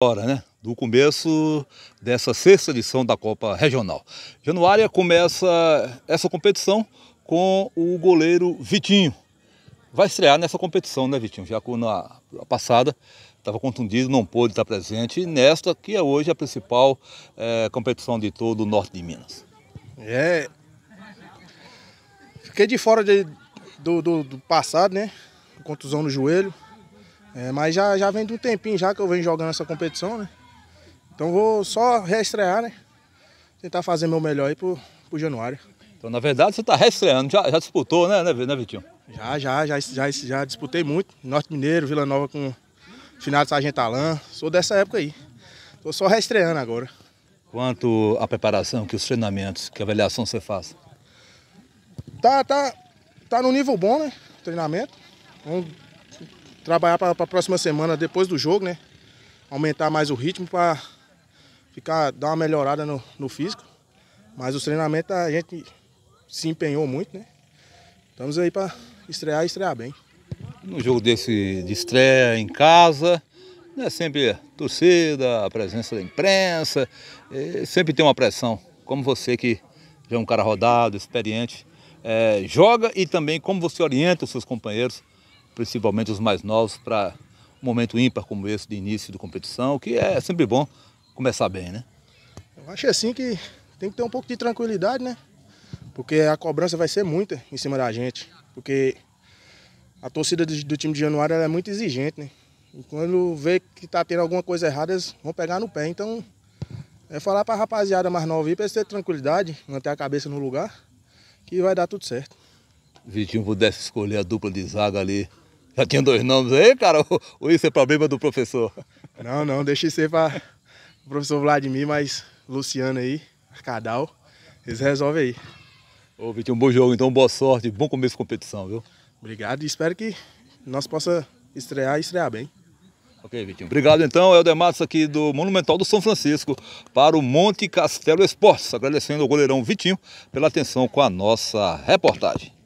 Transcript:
hora, né? Do começo dessa sexta edição da Copa Regional. Januária começa essa competição com o goleiro Vitinho. Vai estrear nessa competição, né, Vitinho? Já que na passada estava contundido, não pôde estar presente. nesta, que é hoje a principal é, competição de todo o norte de Minas. É. Fiquei de fora de, do, do, do passado, né? Contusão no joelho é, mas já, já vem de um tempinho já que eu venho jogando essa competição, né? Então vou só reestrear, né? Tentar fazer meu melhor aí pro, pro januário. Então, na verdade, você está reestreando, já, já disputou, né, né, né, Vitinho? Já, já, já, já, já disputei muito. Norte Mineiro, Vila Nova com final de Sargento Alain. Sou dessa época aí. Estou só reestreando agora. Quanto à preparação, que os treinamentos, que avaliação você faz? Tá, tá, tá no nível bom, né? Treinamento. Vamos trabalhar para a próxima semana, depois do jogo, né? Aumentar mais o ritmo para ficar, dar uma melhorada no, no físico. Mas o treinamento a gente se empenhou muito, né? Estamos aí para estrear e estrear bem. No jogo desse de estreia em casa, né, sempre torcida, a presença da imprensa, sempre tem uma pressão. Como você que já é um cara rodado, experiente, é, joga e também como você orienta os seus companheiros principalmente os mais novos, para um momento ímpar como esse de início de competição, que é sempre bom começar bem, né? Eu acho é assim que tem que ter um pouco de tranquilidade, né? Porque a cobrança vai ser muita em cima da gente. Porque a torcida do, time de Januário é muito exigente, né? E quando vê que tá tendo alguma coisa errada, eles vão pegar no pé. Então, é falar pra rapaziada mais nova aí, pra eles terem tranquilidade, manter a cabeça no lugar, que vai dar tudo certo. Vitinho pudesse escolher a dupla de zaga ali já tinha dois nomes aí, cara? Ou isso é problema do professor? Não, não, isso ser para o professor Vladimir, mas Luciano aí, Arcadal, eles resolvem aí. Ô, Vitinho, um bom jogo, então boa sorte, bom começo de competição, viu? Obrigado e espero que nós possa estrear e estrear bem. Ok, Vitinho. Obrigado então, é o Matos aqui do Monumental do São Francisco para o Monte Castelo Esportes. Agradecendo ao goleirão Vitinho pela atenção com a nossa reportagem.